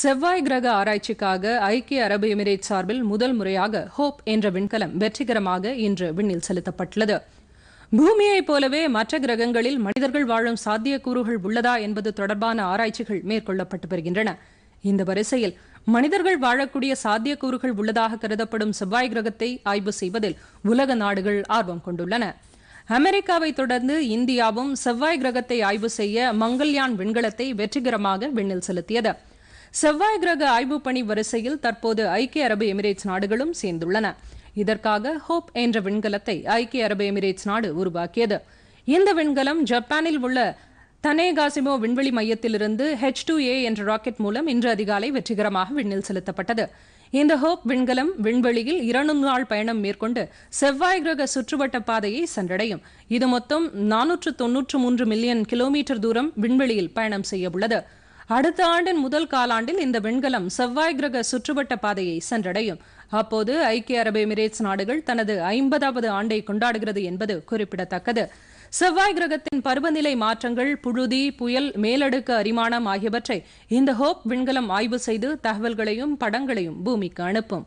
செவ்வாய் கிரக ஆராய்ச்சிக்காக ஐக்கிய அரபு எமிரேட் சார்பில் முதல் முறையாக ஹோப் என்ற விண்கலம் வெற்றிகரமாக இன்று விண்ணில் செலுத்தப்பட்டுள்ளது பூமியைப் போலவே மற்ற கிரகங்களில் மனிதர்கள் வாழும் சாத்தியக்கூறுகள் உள்ளதா என்பது தொடர்பான ஆராய்ச்சிகள் மேற்கொள்ளப்பட்டு வருகின்றன இந்த வரிசையில் மனிதர்கள் வாழக்கூடிய சாத்தியக்கூறுகள் உள்ளதாக கருதப்படும் செவ்வாய் கிரகத்தை ஆய்வு செய்வதில் உலக நாடுகள் ஆர்வம் கொண்டுள்ளன அமெரிக்காவை தொடர்ந்து இந்தியாவும் செவ்வாய் கிரகத்தை ஆய்வு செய்ய மங்கள்யான் விண்கலத்தை வெற்றிகரமாக விண்ணில் செலுத்தியது செவ்வாய் கிரக ஆய்வுப் பணி வரிசையில் தற்போது ஐக்கிய அரபு எமிரேட்ஸ் நாடுகளும் சேர்ந்துள்ளன இதற்காக ஹோப் என்ற விண்கலத்தை ஐக்கிய அரபு எமிரேட்ஸ் நாடு உருவாக்கியது இந்த விண்கலம் ஜப்பானில் உள்ள தனேகாசிமோ விண்வெளி மையத்திலிருந்து ஹெச் டூ ஏ என்ற ராக்கெட் மூலம் இன்று அதிகாலை வெற்றிகரமாக விண்ணில் செலுத்தப்பட்டது இந்த ஹோப் விண்கலம் விண்வெளியில் இரண்டு நாள் பயணம் மேற்கொண்டு செவ்வாய் கிரக சுற்றுவட்ட பாதையை சென்றடையும் இது மொத்தம் நானூற்று தொன்னூற்று மூன்று மில்லியன் கிலோமீட்டர் தூரம் விண்வெளியில் பயணம் செய்ய உள்ளது அடுத்த ஆண்டின் முதல் காலாண்டில் இந்த விண்கலம் செவ்வாய் கிரக சுற்றுவட்ட பாதையை சென்றடையும் அப்போது ஐக்கிய அரபு எமிரேட்ஸ் நாடுகள் தனது ஐம்பதாவது ஆண்டை கொண்டாடுகிறது என்பது குறிப்பிடத்தக்கது செவ்வாய் கிரகத்தின் பருவநிலை மாற்றங்கள் புழுதி புயல் மேலடுக்கு அரிமானம் ஆகியவற்றை இந்த ஹோப் விண்கலம் ஆய்வு செய்து தகவல்களையும் படங்களையும் பூமிக்கு அனுப்பும்